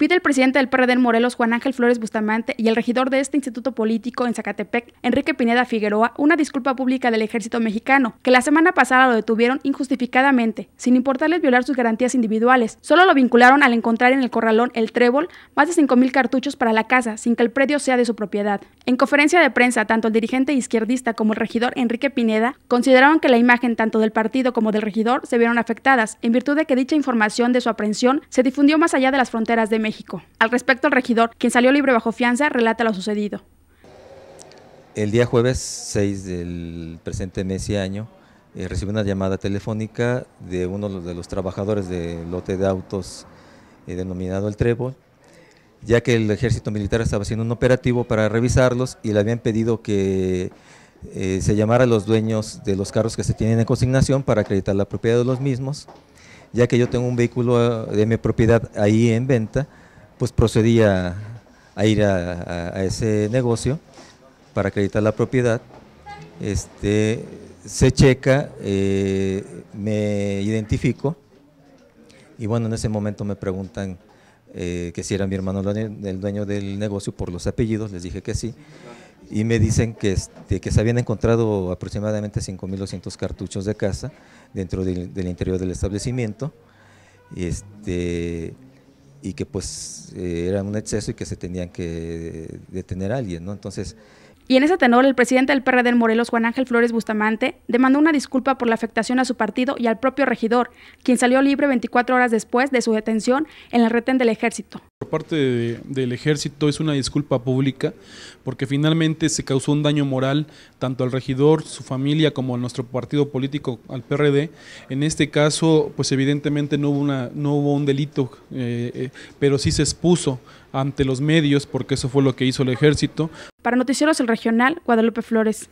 pide el presidente del PRD en Morelos, Juan Ángel Flores Bustamante, y el regidor de este instituto político en Zacatepec, Enrique Pineda Figueroa, una disculpa pública del ejército mexicano, que la semana pasada lo detuvieron injustificadamente, sin importarles violar sus garantías individuales. Solo lo vincularon al encontrar en el corralón El Trébol más de 5.000 cartuchos para la casa, sin que el predio sea de su propiedad. En conferencia de prensa, tanto el dirigente izquierdista como el regidor Enrique Pineda consideraron que la imagen tanto del partido como del regidor se vieron afectadas, en virtud de que dicha información de su aprehensión se difundió más allá de las fronteras de México al respecto, el regidor, quien salió libre bajo fianza, relata lo sucedido. El día jueves 6 del presente mes y año, eh, recibí una llamada telefónica de uno de los trabajadores del lote de autos eh, denominado El Trébol, ya que el ejército militar estaba haciendo un operativo para revisarlos y le habían pedido que eh, se llamara a los dueños de los carros que se tienen en consignación para acreditar la propiedad de los mismos, ya que yo tengo un vehículo de mi propiedad ahí en venta pues procedí a, ir a, ese negocio para acreditar la propiedad. Este, se checa, eh, me identifico y bueno, en ese momento me preguntan eh, que si era mi hermano el dueño del negocio por los apellidos, les dije que sí y me dicen que, este, que se habían encontrado aproximadamente 5.200 cartuchos de casa dentro del, interior del establecimiento. Este, y que pues eh, eran un exceso y que se tenían que detener a alguien, ¿no? Entonces... Y en ese tenor, el presidente del PRD en Morelos, Juan Ángel Flores Bustamante, demandó una disculpa por la afectación a su partido y al propio regidor, quien salió libre 24 horas después de su detención en el retén del ejército por parte del ejército es una disculpa pública porque finalmente se causó un daño moral tanto al regidor, su familia como a nuestro partido político, al PRD. En este caso, pues evidentemente no hubo, una, no hubo un delito, eh, eh, pero sí se expuso ante los medios porque eso fue lo que hizo el ejército. Para Noticieros El Regional, Guadalupe Flores.